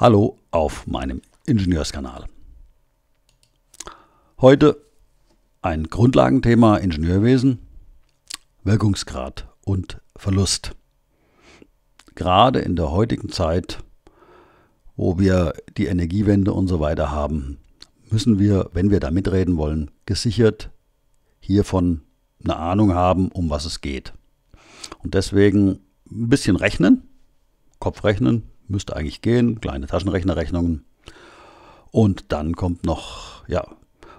Hallo auf meinem Ingenieurskanal. Heute ein Grundlagenthema Ingenieurwesen, Wirkungsgrad und Verlust. Gerade in der heutigen Zeit, wo wir die Energiewende und so weiter haben, müssen wir, wenn wir da mitreden wollen, gesichert hiervon eine Ahnung haben, um was es geht. Und deswegen ein bisschen rechnen, Kopf rechnen, Müsste eigentlich gehen, kleine Taschenrechnerrechnungen. Und dann kommt noch, ja,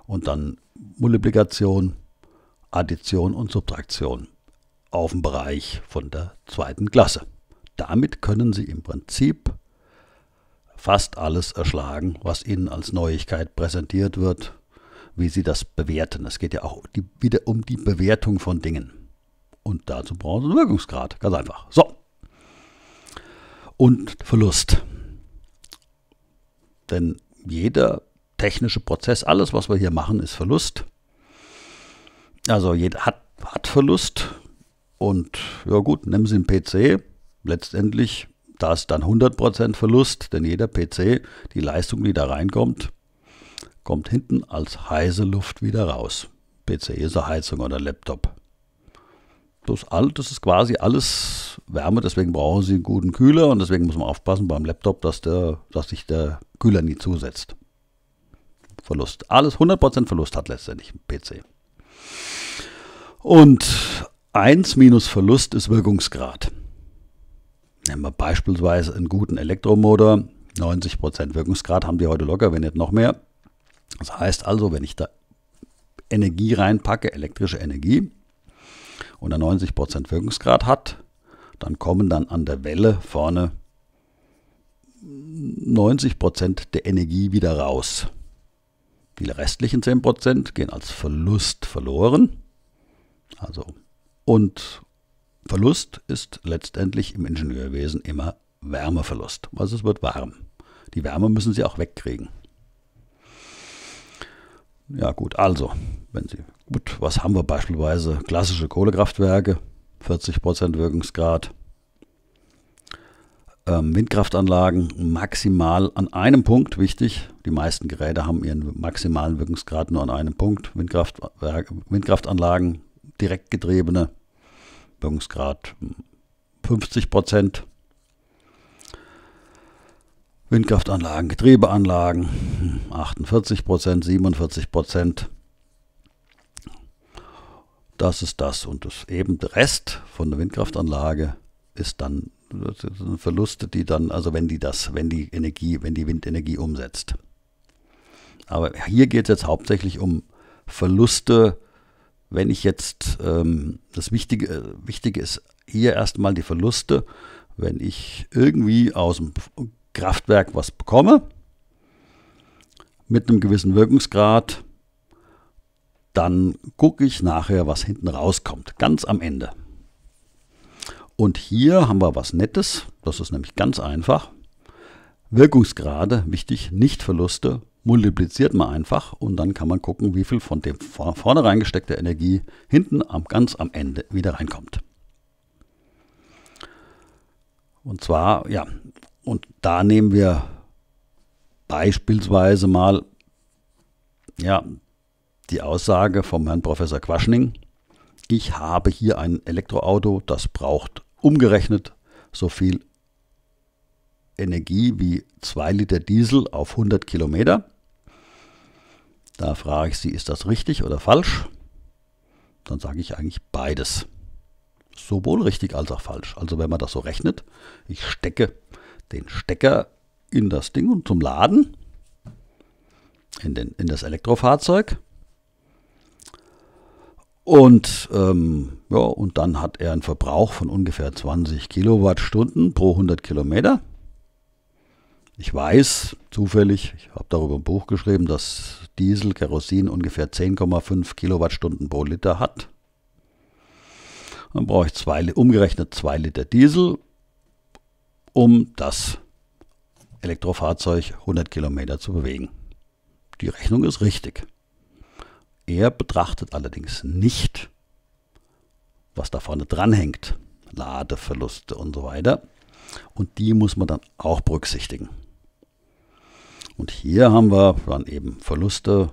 und dann Multiplikation, Addition und Subtraktion auf dem Bereich von der zweiten Klasse. Damit können Sie im Prinzip fast alles erschlagen, was Ihnen als Neuigkeit präsentiert wird, wie Sie das bewerten. Es geht ja auch die, wieder um die Bewertung von Dingen. Und dazu brauchen Sie einen Wirkungsgrad, ganz einfach. So, und Verlust. Denn jeder technische Prozess, alles, was wir hier machen, ist Verlust. Also jeder hat, hat Verlust. Und ja gut, nehmen Sie einen PC. Letztendlich, da ist dann 100% Verlust, denn jeder PC, die Leistung, die da reinkommt, kommt hinten als heiße Luft wieder raus. PC ist eine Heizung oder Laptop das, das ist quasi alles Wärme, deswegen brauchen Sie einen guten Kühler und deswegen muss man aufpassen beim Laptop, dass, der, dass sich der Kühler nie zusetzt. Verlust. Alles 100% Verlust hat letztendlich ein PC. Und 1 minus Verlust ist Wirkungsgrad. Nehmen wir beispielsweise einen guten Elektromotor. 90% Wirkungsgrad haben die heute locker, wenn nicht noch mehr. Das heißt also, wenn ich da Energie reinpacke, elektrische Energie, und er 90% Wirkungsgrad hat, dann kommen dann an der Welle vorne 90% der Energie wieder raus. Die restlichen 10% gehen als Verlust verloren. Also, und Verlust ist letztendlich im Ingenieurwesen immer Wärmeverlust. Also es wird warm. Die Wärme müssen sie auch wegkriegen. Ja gut, also, wenn Sie, gut, was haben wir beispielsweise? Klassische Kohlekraftwerke, 40% Wirkungsgrad. Ähm, Windkraftanlagen maximal an einem Punkt, wichtig, die meisten Geräte haben ihren maximalen Wirkungsgrad nur an einem Punkt. Windkraftwerke, Windkraftanlagen, getriebene, Wirkungsgrad 50 hm, Windkraftanlagen, Getriebeanlagen 48 47 Das ist das. Und das eben der Rest von der Windkraftanlage ist dann Verluste, die dann, also wenn die das, wenn die Energie, wenn die Windenergie umsetzt. Aber hier geht es jetzt hauptsächlich um Verluste, wenn ich jetzt, ähm, das Wichtige, äh, Wichtige ist hier erstmal die Verluste, wenn ich irgendwie aus dem Kraftwerk was bekomme mit einem gewissen Wirkungsgrad, dann gucke ich nachher, was hinten rauskommt, ganz am Ende. Und hier haben wir was Nettes, das ist nämlich ganz einfach. Wirkungsgrade, wichtig, nicht Verluste, multipliziert man einfach und dann kann man gucken, wie viel von dem vorne reingesteckten Energie hinten am ganz am Ende wieder reinkommt. Und zwar, ja, und da nehmen wir beispielsweise mal ja, die Aussage vom Herrn Professor Quaschning. Ich habe hier ein Elektroauto, das braucht umgerechnet so viel Energie wie 2 Liter Diesel auf 100 Kilometer. Da frage ich Sie, ist das richtig oder falsch? Dann sage ich eigentlich beides. Sowohl richtig als auch falsch. Also wenn man das so rechnet, ich stecke den Stecker in das Ding und zum Laden, in, den, in das Elektrofahrzeug. Und, ähm, ja, und dann hat er einen Verbrauch von ungefähr 20 Kilowattstunden pro 100 Kilometer. Ich weiß zufällig, ich habe darüber ein Buch geschrieben, dass Diesel, Kerosin ungefähr 10,5 Kilowattstunden pro Liter hat. Dann brauche ich zwei, umgerechnet 2 Liter Diesel um das Elektrofahrzeug 100 Kilometer zu bewegen. Die Rechnung ist richtig. Er betrachtet allerdings nicht, was da vorne dranhängt, Ladeverluste und so weiter. Und die muss man dann auch berücksichtigen. Und hier haben wir dann eben Verluste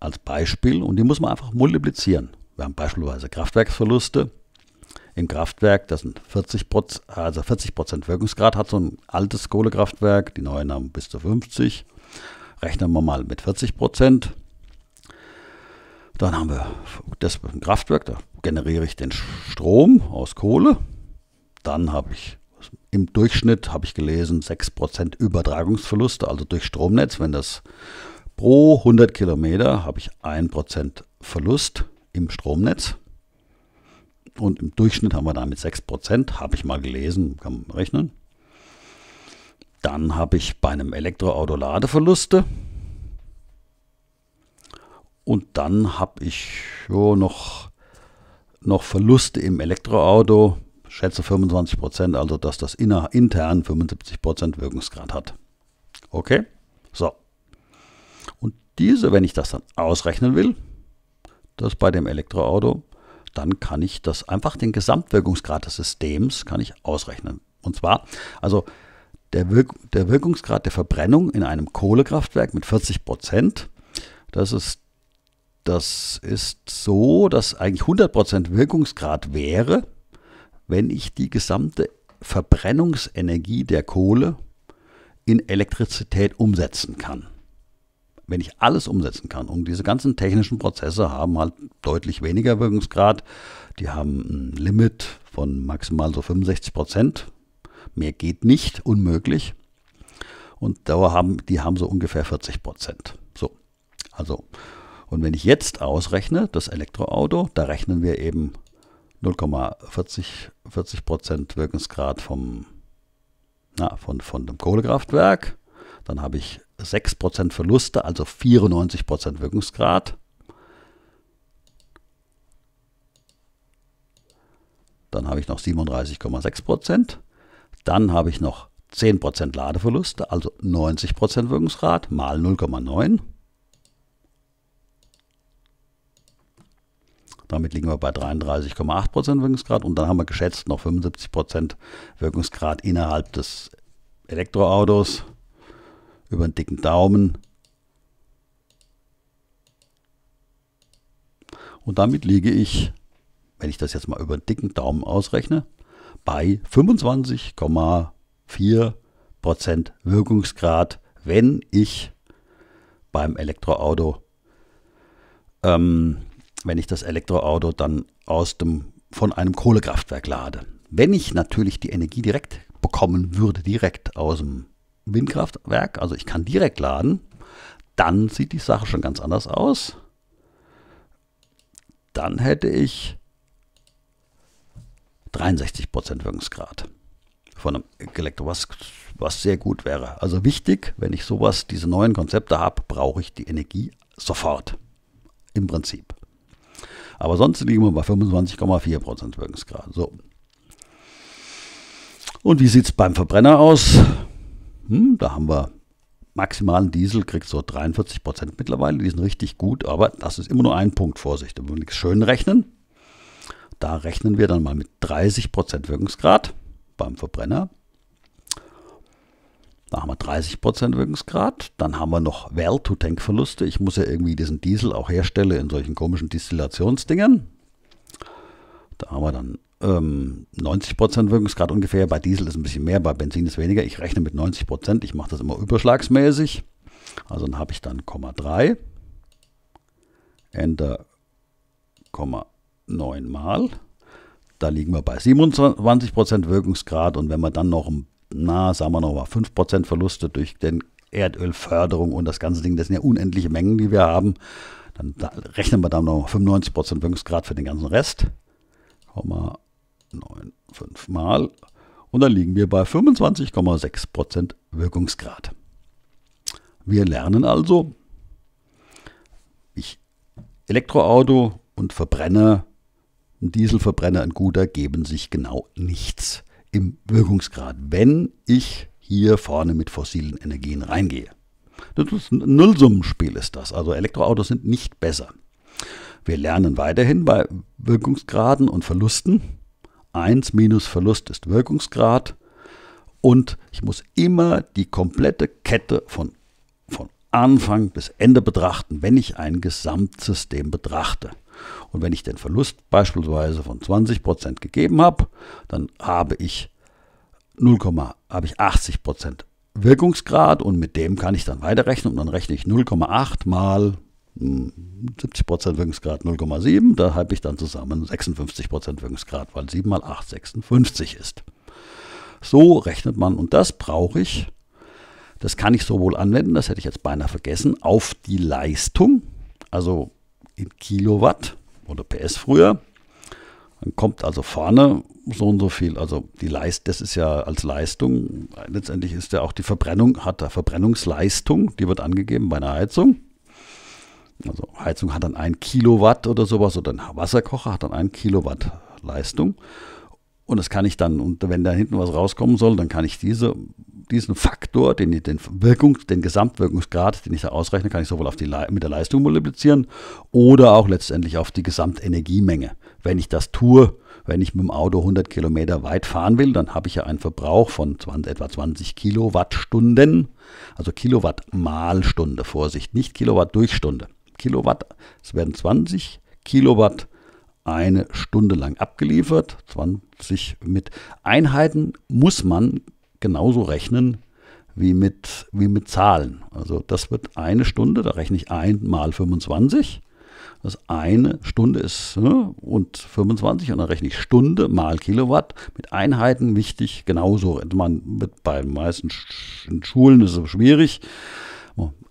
als Beispiel und die muss man einfach multiplizieren. Wir haben beispielsweise Kraftwerksverluste im Kraftwerk, das 40 also 40 Wirkungsgrad hat, so ein altes Kohlekraftwerk, die neuen haben bis zu 50. Rechnen wir mal mit 40 Dann haben wir das mit dem Kraftwerk, da generiere ich den Strom aus Kohle. Dann habe ich im Durchschnitt, habe ich gelesen, 6% Übertragungsverluste, also durch Stromnetz, wenn das pro 100 Kilometer habe ich 1% Verlust im Stromnetz. Und im Durchschnitt haben wir damit 6%, habe ich mal gelesen, kann man rechnen. Dann habe ich bei einem Elektroauto Ladeverluste. Und dann habe ich jo, noch, noch Verluste im Elektroauto, schätze 25%, also dass das inner, intern 75% Wirkungsgrad hat. Okay? So. Und diese, wenn ich das dann ausrechnen will, das bei dem Elektroauto dann kann ich das einfach den Gesamtwirkungsgrad des Systems kann ich ausrechnen. Und zwar, also der, Wirk der Wirkungsgrad der Verbrennung in einem Kohlekraftwerk mit 40 Prozent, das ist, das ist so, dass eigentlich 100 Prozent Wirkungsgrad wäre, wenn ich die gesamte Verbrennungsenergie der Kohle in Elektrizität umsetzen kann. Wenn ich alles umsetzen kann und diese ganzen technischen Prozesse haben halt deutlich weniger Wirkungsgrad, die haben ein Limit von maximal so 65 Prozent. Mehr geht nicht, unmöglich. Und da haben, die haben so ungefähr 40 Prozent. So, also, und wenn ich jetzt ausrechne, das Elektroauto, da rechnen wir eben 0,40 40 Prozent Wirkungsgrad vom, na, von, von dem Kohlekraftwerk. Dann habe ich 6% Verluste, also 94% Wirkungsgrad. Dann habe ich noch 37,6%. Dann habe ich noch 10% Ladeverluste, also 90% Wirkungsgrad mal 0,9. Damit liegen wir bei 33,8% Wirkungsgrad und dann haben wir geschätzt noch 75% Wirkungsgrad innerhalb des Elektroautos über den dicken Daumen. Und damit liege ich, wenn ich das jetzt mal über den dicken Daumen ausrechne, bei 25,4% Wirkungsgrad, wenn ich beim Elektroauto, ähm, wenn ich das Elektroauto dann aus dem, von einem Kohlekraftwerk lade. Wenn ich natürlich die Energie direkt bekommen würde, direkt aus dem Windkraftwerk, also ich kann direkt laden, dann sieht die Sache schon ganz anders aus. Dann hätte ich 63% Wirkungsgrad von einem Elektro, was, was sehr gut wäre. Also wichtig, wenn ich sowas, diese neuen Konzepte habe, brauche ich die Energie sofort. Im Prinzip. Aber sonst liegen wir bei 25,4% Wirkungsgrad. So. Und wie sieht es beim Verbrenner aus? Hm, da haben wir maximalen Diesel, kriegt so 43 Prozent mittlerweile. Die sind richtig gut, aber das ist immer nur ein Punkt. Vorsicht, da wollen wir nichts schön rechnen. Da rechnen wir dann mal mit 30 Prozent Wirkungsgrad beim Verbrenner. Da haben wir 30 Wirkungsgrad. Dann haben wir noch Well-to-Tank-Verluste. Ich muss ja irgendwie diesen Diesel auch herstellen in solchen komischen Distillationsdingern. Da haben wir dann 90 ähm, Wirkungsgrad ungefähr. Bei Diesel ist ein bisschen mehr, bei Benzin ist weniger. Ich rechne mit 90 Ich mache das immer überschlagsmäßig. Also dann habe ich dann 0,3. Enter 0,9 mal. Da liegen wir bei 27 Wirkungsgrad. Und wenn wir dann noch, na, sagen wir noch mal 5 Verluste durch den Erdölförderung und das ganze Ding, das sind ja unendliche Mengen, die wir haben, dann da rechnen wir dann noch 95 Wirkungsgrad für den ganzen Rest. 0,95 mal. Und dann liegen wir bei 25,6% Wirkungsgrad. Wir lernen also, ich Elektroauto und Verbrenner, ein Dieselverbrenner, ein guter, geben sich genau nichts im Wirkungsgrad, wenn ich hier vorne mit fossilen Energien reingehe. Das ist ein Nullsummenspiel ist das. Also Elektroautos sind nicht besser. Wir lernen weiterhin bei Wirkungsgraden und Verlusten. 1 minus Verlust ist Wirkungsgrad. Und ich muss immer die komplette Kette von, von Anfang bis Ende betrachten, wenn ich ein Gesamtsystem betrachte. Und wenn ich den Verlust beispielsweise von 20% gegeben habe, dann habe ich 0, habe ich 80% Wirkungsgrad und mit dem kann ich dann weiterrechnen und dann rechne ich 0,8 mal 70% Wirkungsgrad 0,7, da habe ich dann zusammen 56% Wirkungsgrad, weil 7 mal 8 56 ist. So rechnet man und das brauche ich. Das kann ich sowohl anwenden, das hätte ich jetzt beinahe vergessen, auf die Leistung, also in Kilowatt oder PS früher. Dann kommt also vorne so und so viel, also die Leist, das ist ja als Leistung, letztendlich ist ja auch die Verbrennung, hat er Verbrennungsleistung, die wird angegeben bei einer Heizung. Also Heizung hat dann ein Kilowatt oder sowas oder ein Wasserkocher hat dann ein Kilowatt Leistung. Und das kann ich dann, und wenn da hinten was rauskommen soll, dann kann ich diese, diesen Faktor, den, den, Wirkung, den Gesamtwirkungsgrad, den ich da ausrechne, kann ich sowohl auf die, mit der Leistung multiplizieren oder auch letztendlich auf die Gesamtenergiemenge. Wenn ich das tue, wenn ich mit dem Auto 100 Kilometer weit fahren will, dann habe ich ja einen Verbrauch von 20, etwa 20 Kilowattstunden, also Kilowatt mal Stunde, Vorsicht, nicht Kilowatt durch Stunde. Kilowatt, es werden 20 Kilowatt eine Stunde lang abgeliefert. 20 mit Einheiten muss man genauso rechnen wie mit, wie mit Zahlen. Also das wird eine Stunde, da rechne ich 1 mal 25. Das eine Stunde ist ne, und 25 und dann rechne ich Stunde mal Kilowatt mit Einheiten wichtig genauso. Man wird bei den meisten Schulen ist es schwierig.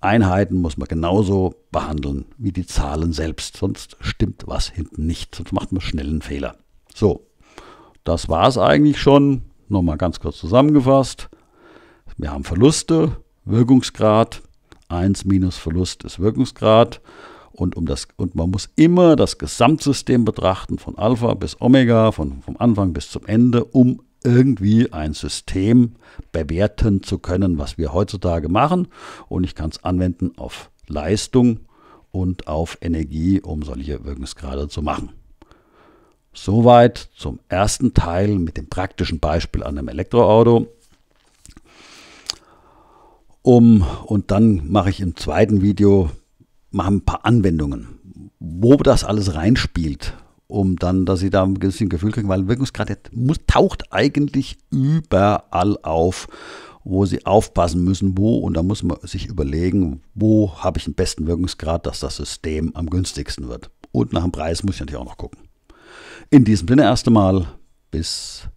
Einheiten muss man genauso behandeln wie die Zahlen selbst, sonst stimmt was hinten nicht, sonst macht man schnell einen Fehler. So, das war es eigentlich schon. Nochmal ganz kurz zusammengefasst. Wir haben Verluste, Wirkungsgrad, 1 minus Verlust ist Wirkungsgrad. Und, um das, und man muss immer das Gesamtsystem betrachten, von Alpha bis Omega, von, vom Anfang bis zum Ende, um irgendwie ein System bewerten zu können, was wir heutzutage machen. Und ich kann es anwenden auf Leistung und auf Energie, um solche Wirkungsgrade zu machen. Soweit zum ersten Teil mit dem praktischen Beispiel an einem Elektroauto. Um, und dann mache ich im zweiten Video mache ein paar Anwendungen, wo das alles reinspielt, um dann, dass sie da ein bisschen Gefühl kriegen, weil Wirkungsgrad muss, taucht eigentlich überall auf, wo sie aufpassen müssen, wo. Und da muss man sich überlegen, wo habe ich den besten Wirkungsgrad, dass das System am günstigsten wird. Und nach dem Preis muss ich natürlich auch noch gucken. In diesem Sinne erst einmal bis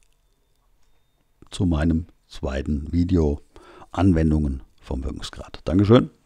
zu meinem zweiten Video Anwendungen vom Wirkungsgrad. Dankeschön.